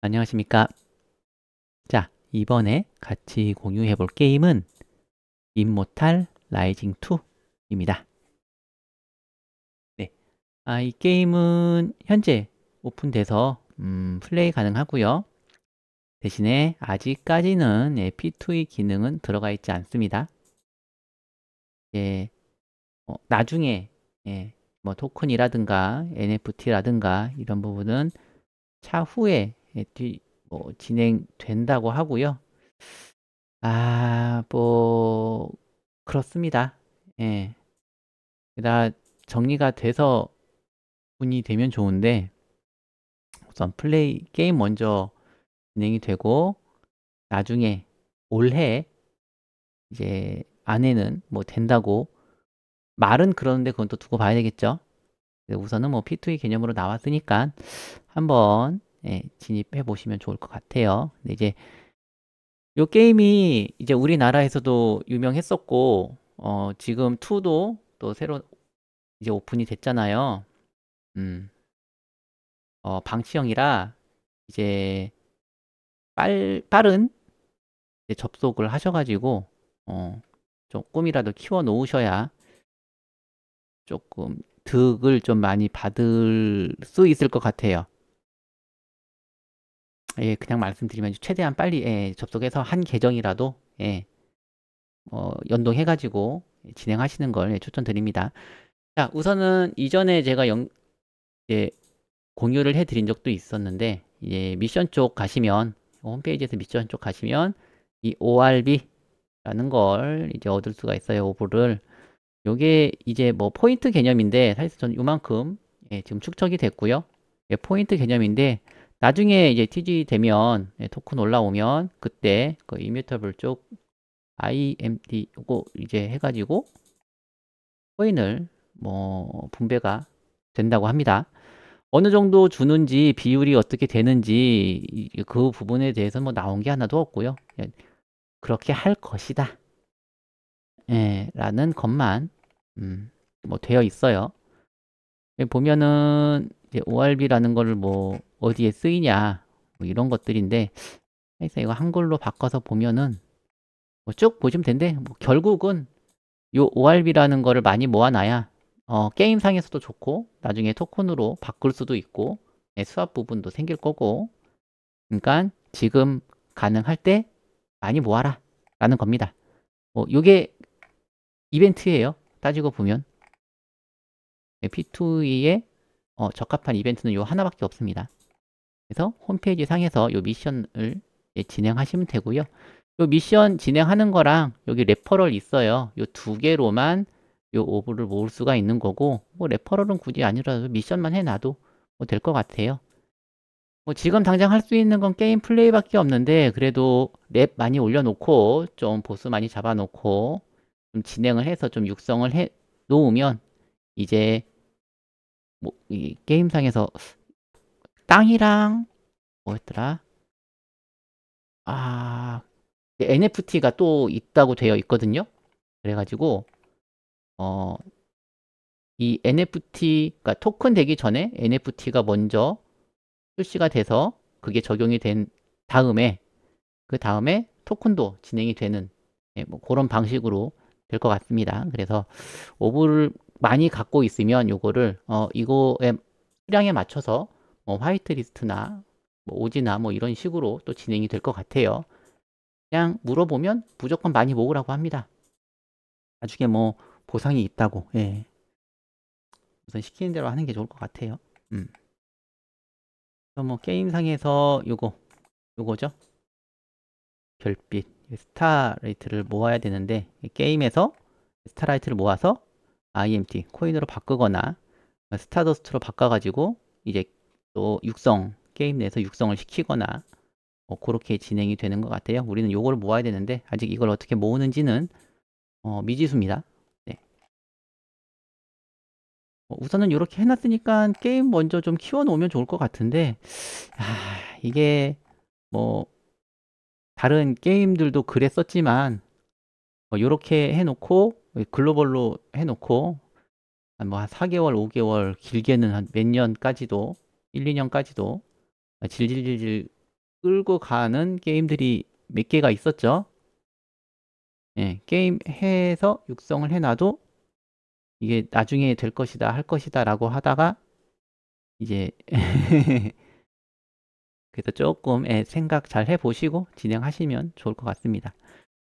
안녕하십니까 자 이번에 같이 공유해 볼 게임은 임모탈 라이징2 입니다 네, 아, 이 게임은 현재 오픈돼서 음, 플레이 가능하고요 대신에 아직까지는 예, P2E 기능은 들어가 있지 않습니다 예, 어, 나중에 예, 뭐 토큰이라든가 NFT라든가 이런 부분은 차후에 뒤, 뭐 진행된다고 하고요. 아, 뭐, 그렇습니다. 예. 다 정리가 돼서 분이 되면 좋은데, 우선 플레이, 게임 먼저 진행이 되고, 나중에 올해 이제 안에는 뭐 된다고 말은 그러는데 그건 또 두고 봐야 되겠죠. 우선은 뭐 P2E 개념으로 나왔으니까 한번 예, 진입해 보시면 좋을 것 같아요. 근데 이제 요 게임이 이제 우리나라에서도 유명했었고 어, 지금 2도 또 새로 이제 오픈이 됐잖아요. 음. 어, 방치형이라 이제 빨, 빠른 이제 접속을 하셔가지고 어, 조금이라도 키워 놓으셔야 조금 득을 좀 많이 받을 수 있을 것 같아요. 예, 그냥 말씀드리면 최대한 빨리 예, 접속해서 한 계정이라도 예, 어, 연동해가지고 진행하시는 걸 예, 추천드립니다. 자, 우선은 이전에 제가 영, 예, 공유를 해드린 적도 있었는데 예, 미션 쪽 가시면 홈페이지에서 미션 쪽 가시면 이 ORB라는 걸 이제 얻을 수가 있어요. 오브를 요게 이제 뭐 포인트 개념인데 사실 저는 요만큼 예, 지금 축적이 됐고요. 예, 포인트 개념인데 나중에 이제 TG 되면 예, 토큰 올라오면 그때 그 이뮤터블 쪽 IMD 요거 이제 해가지고 코인을 뭐 분배가 된다고 합니다. 어느 정도 주는지 비율이 어떻게 되는지 그 부분에 대해서 뭐 나온 게 하나도 없고요. 예, 그렇게 할 것이다. 예, 라는 것만 음, 뭐 되어 있어요. 보면은 ORB라는 거를 뭐 어디에 쓰이냐 뭐 이런 것들인데 그래서 이거 한글로 바꿔서 보면은 뭐쭉 보시면 된대 뭐 결국은 요 ORB라는 거를 많이 모아놔야 어, 게임상에서도 좋고 나중에 토큰으로 바꿀 수도 있고 예, 수압 부분도 생길 거고 그러니까 지금 가능할 때 많이 모아라 라는 겁니다 뭐 요게 이벤트예요 따지고 보면 예, p 2 e 에 어, 적합한 이벤트는 요 하나밖에 없습니다 그래서 홈페이지 상에서 이 미션을 진행하시면 되고요. 이 미션 진행하는 거랑 여기 레퍼럴 있어요. 이 두 개로만 이 오브를 모을 수가 있는 거고 뭐 레퍼럴은 굳이 아니라도 미션만 해놔도 뭐될것 같아요. 뭐 지금 당장 할 수 있는 건 게임 플레이밖에 없는데 그래도 랩 많이 올려놓고 좀 보스 많이 잡아놓고 좀 진행을 해서 좀 육성을 해 놓으면 이제 뭐이 게임상에서 땅이랑 뭐였더라? 아 NFT가 또 있다고 되어 있거든요. 그래가지고 어 이 NFT가 토큰 되기 전에 NFT가 먼저 출시가 돼서 그게 적용이 된 다음에 그 다음에 토큰도 진행이 되는 예, 뭐 그런 방식으로 될 것 같습니다. 그래서 오브를 많이 갖고 있으면 요거를 어 이거의 수량에 맞춰서 어, 화이트리스트나 뭐 오지나 뭐 이런 식으로 또 진행이 될 것 같아요. 그냥 물어보면 무조건 많이 모으라고 합니다. 나중에 뭐 보상이 있다고. 예. 우선 시키는 대로 하는 게 좋을 것 같아요. 음. 뭐 게임상에서 요거 요거죠. 별빛 스타라이트를 모아야 되는데 게임에서 스타라이트를 모아서 IMT 코인으로 바꾸거나 스타더스트로 바꿔가지고 이제 또 육성, 게임 내에서 육성을 시키거나 뭐 그렇게 진행이 되는 것 같아요. 우리는 요걸 모아야 되는데 아직 이걸 어떻게 모으는지는 어, 미지수입니다. 네. 어, 우선은 이렇게 해놨으니까 게임 먼저 좀 키워놓으면 좋을 것 같은데 아, 이게 뭐 다른 게임들도 그랬었지만 이렇게 뭐 해놓고 글로벌로 해놓고 뭐한 4개월, 뭐 5개월 길게는 한 몇 년까지도 1, 2년까지도 질질질질 끌고 가는 게임들이 몇 개가 있었죠. 예, 게임 해서 육성을 해놔도 이게 나중에 될 것이다, 할 것이다 라고 하다가 이제 그래서 조금 예, 생각 잘 해보시고 진행하시면 좋을 것 같습니다.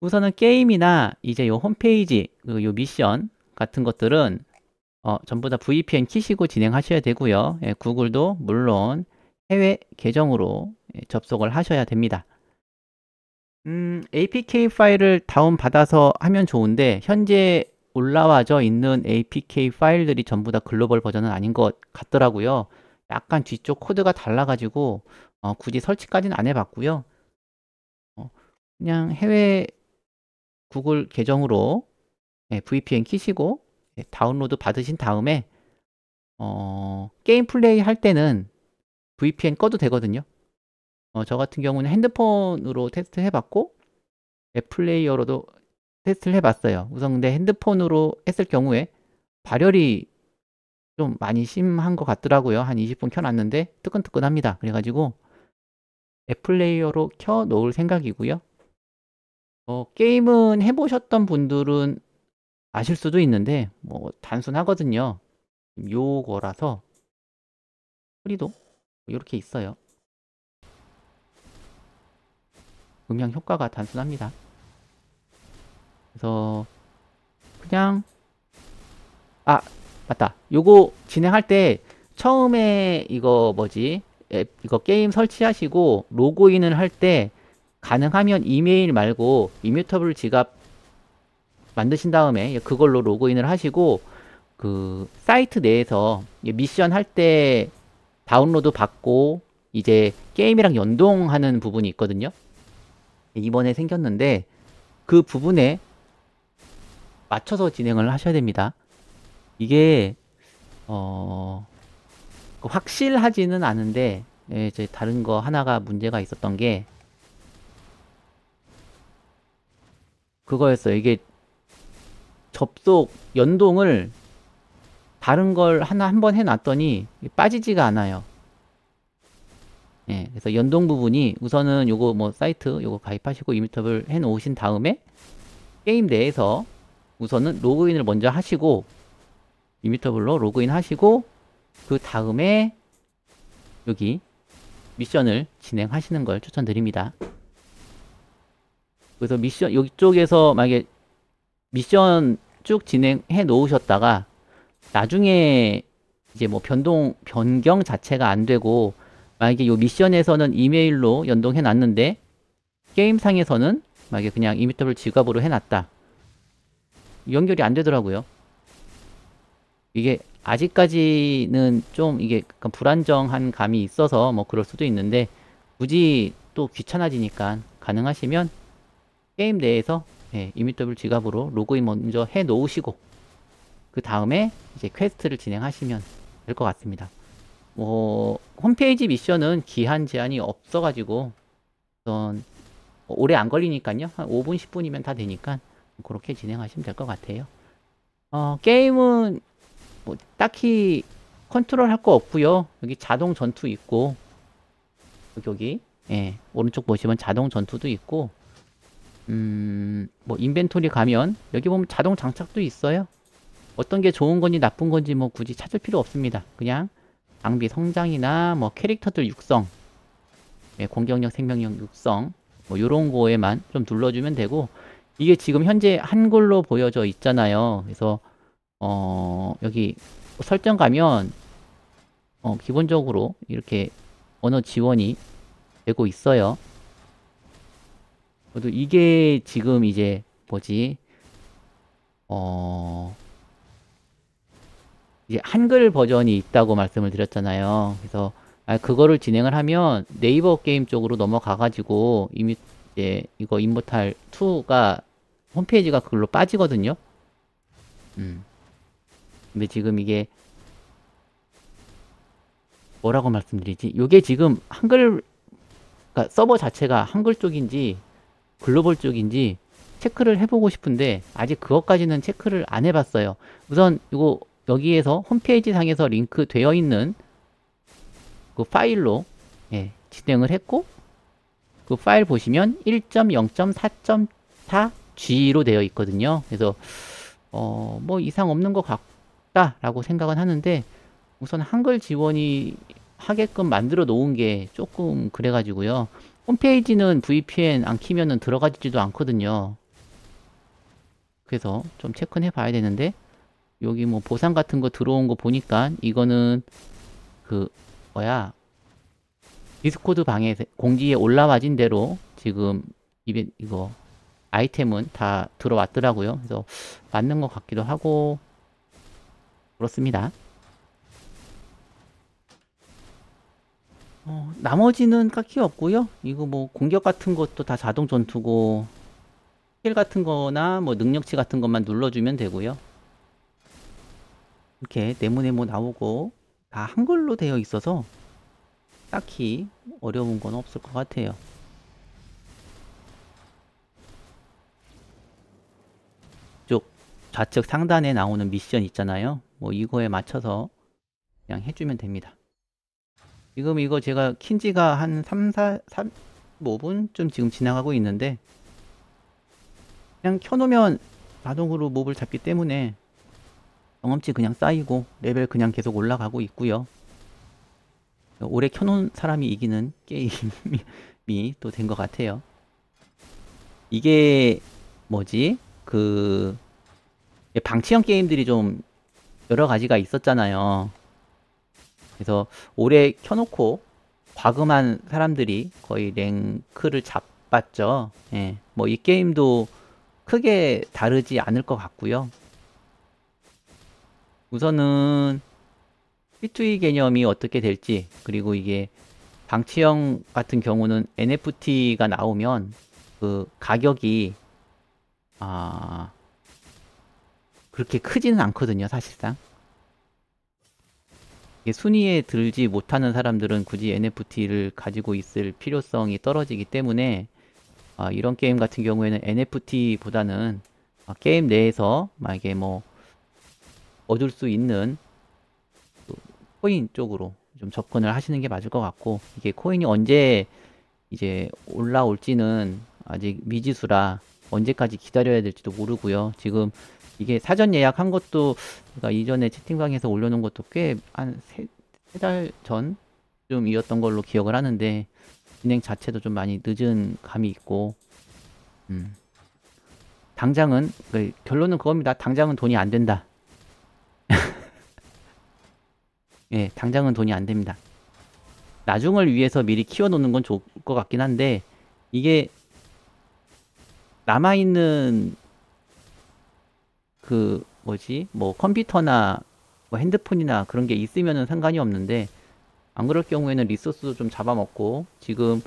우선은 게임이나 이제 요 홈페이지, 그 요 미션 같은 것들은 어, 전부 다 VPN 키시고 진행하셔야 되고요. 예, 구글도 물론 해외 계정으로 예, 접속을 하셔야 됩니다. 음, APK 파일을 다운받아서 하면 좋은데 현재 올라와져 있는 APK 파일들이 전부 다 글로벌 버전은 아닌 것 같더라고요. 약간 뒤쪽 코드가 달라가지고 어, 굳이 설치까지는 안 해봤고요. 어, 그냥 해외 구글 계정으로 예, VPN 키시고 예, 다운로드 받으신 다음에 어, 게임 플레이 할 때는 VPN 꺼도 되거든요. 어, 저 같은 경우는 핸드폰으로 테스트 해봤고 앱플레이어로도 테스트를 해봤어요. 우선 근데 핸드폰으로 했을 경우에 발열이 좀 많이 심한 것 같더라고요. 한 20분 켜놨는데 뜨끈뜨끈합니다. 그래가지고 앱플레이어로 켜놓을 생각이고요. 어, 게임은 해보셨던 분들은 아실 수도 있는데 뭐 단순하거든요. 요거라서 소리도 이렇게 있어요. 음향 효과가 단순합니다. 그래서 그냥 아 맞다 요거 진행할 때 처음에 이거 뭐지 앱, 이거 게임 설치하시고 로그인을 할 때 가능하면 이메일 말고 이뮤터블 지갑 만드신 다음에 그걸로 로그인을 하시고 그 사이트 내에서 미션 할 때 다운로드 받고 이제 게임이랑 연동하는 부분이 있거든요. 이번에 생겼는데 그 부분에 맞춰서 진행을 하셔야 됩니다. 이게 어 그 확실하지는 않은데 예, 이제 다른 거 하나가 문제가 있었던 게 그거였어요. 이게 접속 연동을 다른 걸 하나 한번 해놨더니 빠지지가 않아요. 예, 그래서 연동 부분이 우선은 요거 뭐 사이트 요거 가입하시고 이미터블 해놓으신 다음에 게임 내에서 우선은 로그인을 먼저 하시고 이미터블로 로그인 하시고 그 다음에 여기 미션을 진행하시는 걸 추천드립니다. 그래서 미션 여 쪽에서 만약에 미션 쭉 진행해 놓으셨다가 나중에 이제 뭐 변동 변경 자체가 안 되고 만약에 요 미션에서는 이메일로 연동해 놨는데 게임상에서는 만약에 그냥 이미터블 지갑으로 해놨다 연결이 안 되더라고요 이게 아직까지는 좀 이게 약간 불안정한 감이 있어서 뭐 그럴 수도 있는데 굳이 또 귀찮아지니까 가능하시면 게임 내에서 예, 이미더블 지갑으로 로그인 먼저 해 놓으시고 그 다음에 이제 퀘스트를 진행하시면 될 것 같습니다. 뭐 홈페이지 미션은 기한 제한이 없어가지고 어떤 오래 안 걸리니까요. 한 5분 10분이면 다 되니까 그렇게 진행하시면 될 것 같아요. 어, 게임은 뭐 딱히 컨트롤 할 거 없고요. 여기 자동 전투 있고 여기 예, 오른쪽 보시면 자동 전투도 있고 음, 뭐 인벤토리 가면 여기 보면 자동 장착도 있어요. 어떤 게 좋은 건지 나쁜 건지 뭐 굳이 찾을 필요 없습니다. 그냥 장비 성장이나 뭐 캐릭터들 육성, 네, 공격력, 생명력 육성 뭐 요런 거에만 좀 눌러주면 되고 이게 지금 현재 한글로 보여져 있잖아요. 그래서 어, 여기 설정 가면 어, 기본적으로 이렇게 언어 지원이 되고 있어요. 그래도 이게 지금 이제 뭐지 어 이제 한글 버전이 있다고 말씀을 드렸잖아요. 그래서 아 그거를 진행을 하면 네이버 게임 쪽으로 넘어가 가지고 이미 이제 이거 인모탈 2가 홈페이지가 그걸로 빠지거든요. 음. 근데 지금 이게 뭐라고 말씀드리지? 이게 지금 한글 그러니까 서버 자체가 한글 쪽인지 글로벌 쪽인지 체크를 해보고 싶은데 아직 그것까지는 체크를 안 해봤어요. 우선 이거 여기에서 홈페이지 상에서 링크 되어 있는 그 파일로 예, 진행을 했고 그 파일 보시면 1.0.4.4G로 되어 있거든요. 그래서 어, 뭐 이상 없는 것 같다 라고 생각은 하는데 우선 한글 지원이 하게끔 만들어 놓은 게 조금 그래가지고요. 홈페이지는 VPN 안 키면은 들어가지도 지 않거든요. 그래서 좀체크 해봐야 되는데 여기 뭐 보상 같은 거 들어온 거 보니까 이거는 그 뭐야 디스코드 방에 공지에 올라와진 대로 지금 이벤 이거 아이템은 다 들어왔더라고요. 그래서 맞는 것 같기도 하고 그렇습니다. 어, 나머지는 딱히 없고요. 이거 뭐 공격 같은 것도 다 자동 전투고 힐 같은 거나 뭐 능력치 같은 것만 눌러주면 되고요. 이렇게 네모네모 나오고 다 한글로 되어 있어서 딱히 어려운 건 없을 것 같아요. 쪽 좌측 상단에 나오는 미션 있잖아요. 뭐 이거에 맞춰서 그냥 해주면 됩니다. 지금 이거 제가 킨 지가 한 3, 4, 3, 5분쯤 지금 지나가고 있는데 그냥 켜놓으면 자동으로 몹을 잡기 때문에 경험치 그냥 쌓이고 레벨 그냥 계속 올라가고 있고요 오래 켜놓은 사람이 이기는 게임이 또 된 것 같아요 이게 뭐지 그 방치형 게임들이 좀 여러 가지가 있었잖아요 그래서 올해 켜놓고 과금한 사람들이 거의 랭크를 잡았죠. 예. 뭐이 게임도 크게 다르지 않을 것 같고요. 우선은 P2E 개념이 어떻게 될지 그리고 이게 방치형 같은 경우는 NFT가 나오면 그 가격이 아 그렇게 크지는 않거든요 사실상 순위에 들지 못하는 사람들은 굳이 NFT를 가지고 있을 필요성이 떨어지기 때문에 아, 이런 게임 같은 경우에는 NFT보다는 아, 게임 내에서 만약에 뭐 얻을 수 있는 코인 쪽으로 좀 접근을 하시는 게 맞을 것 같고 이게 코인이 언제 이제 올라올지는 아직 미지수라 언제까지 기다려야 될지도 모르고요. 지금 이게 사전 예약한 것도 제가 그러니까 이전에 채팅방에서 올려놓은 것도 꽤 한 세 달 전쯤이었던 걸로 기억을 하는데 진행 자체도 좀 많이 늦은 감이 있고 음. 당장은 그 결론은 그겁니다. 당장은 돈이 안 된다. 예, 당장은 돈이 안 됩니다. 나중을 위해서 미리 키워놓는 건 좋을 것 같긴 한데 이게 남아있는 그 뭐지 뭐 컴퓨터나 뭐 핸드폰이나 그런 게있으면 상관이 없는데 안 그럴 경우에는 리소스도 좀 잡아먹고 지금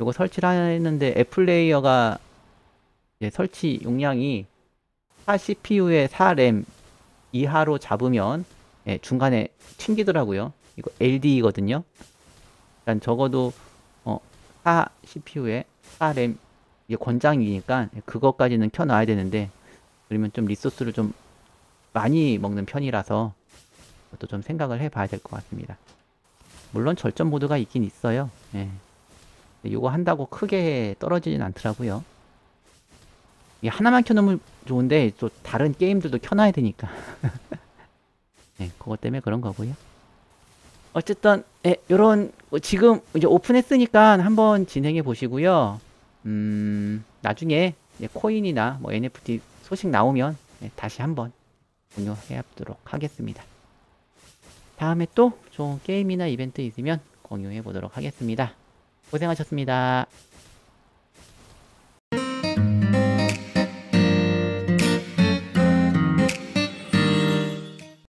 이거 설치를 했는데 애플레이어가 설치 용량이 4 CPU에 4램 이하로 잡으면 예, 중간에 튕기더라고요. 이거 LD거든요. 일단 적어도 어, 4 CPU에 4램 이게 권장이니까 그것까지는 켜놔야 되는데 그러면 좀 리소스를 좀 많이 먹는 편이라서 그것도 좀 생각을 해봐야 될 것 같습니다. 물론 절전 모드가 있긴 있어요. 예. 이거 한다고 크게 떨어지진 않더라고요. 이 하나만 켜놓으면 좋은데 또 다른 게임들도 켜놔야 되니까. 네, 그것 때문에 그런 거고요. 어쨌든 예, 요런 뭐 지금 이제 오픈했으니까 한번 진행해 보시고요. 음, 나중에 코인이나 뭐 NFT 소식 나오면 예, 다시 한번 공유해 보도록 하겠습니다. 다음에 또 좋은 게임이나 이벤트 있으면 공유해 보도록 하겠습니다. 고생하셨습니다.